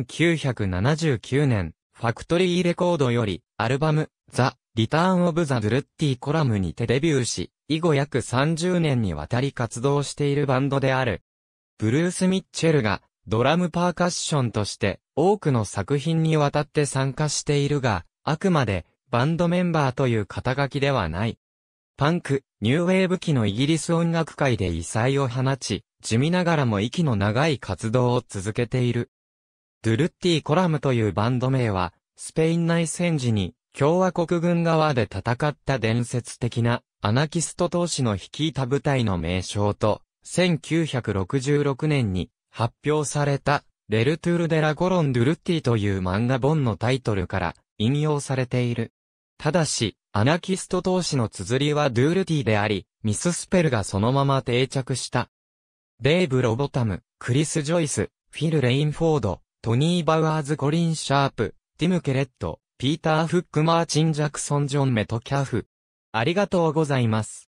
1979年、ファクトリーレコードより、アルバム、ザ・リターン・オブ・ザ・ドゥルッティ・コラムにてデビューし、以後約30年にわたり活動しているバンドである。ブルース・ミッチェルが、ドラムパーカッションとして、多くの作品にわたって参加しているが、あくまで、バンドメンバーという肩書きではない。パンク、ニューウェーブ期のイギリス音楽界で異彩を放ち、地味ながらも息の長い活動を続けている。ドゥルッティコラムというバンド名は、スペイン内戦時に共和国軍側で戦った伝説的なアナキスト投資の率いた部隊の名称と、1966年に発表されたレルトゥール・デラ・ゴロン・ドゥルッティという漫画本のタイトルから引用されている。ただし、アナキスト投資の綴りはドゥールティであり、ミススペルがそのまま定着した。デイブ・ロボタム、クリス・ジョイス、フィル・レインフォード、トニー・バウアーズ・コリン・シャープ、ティム・ケレット、ピーター・フック・マーチン・ジャクソン・ジョン・メトキャフ。ありがとうございます。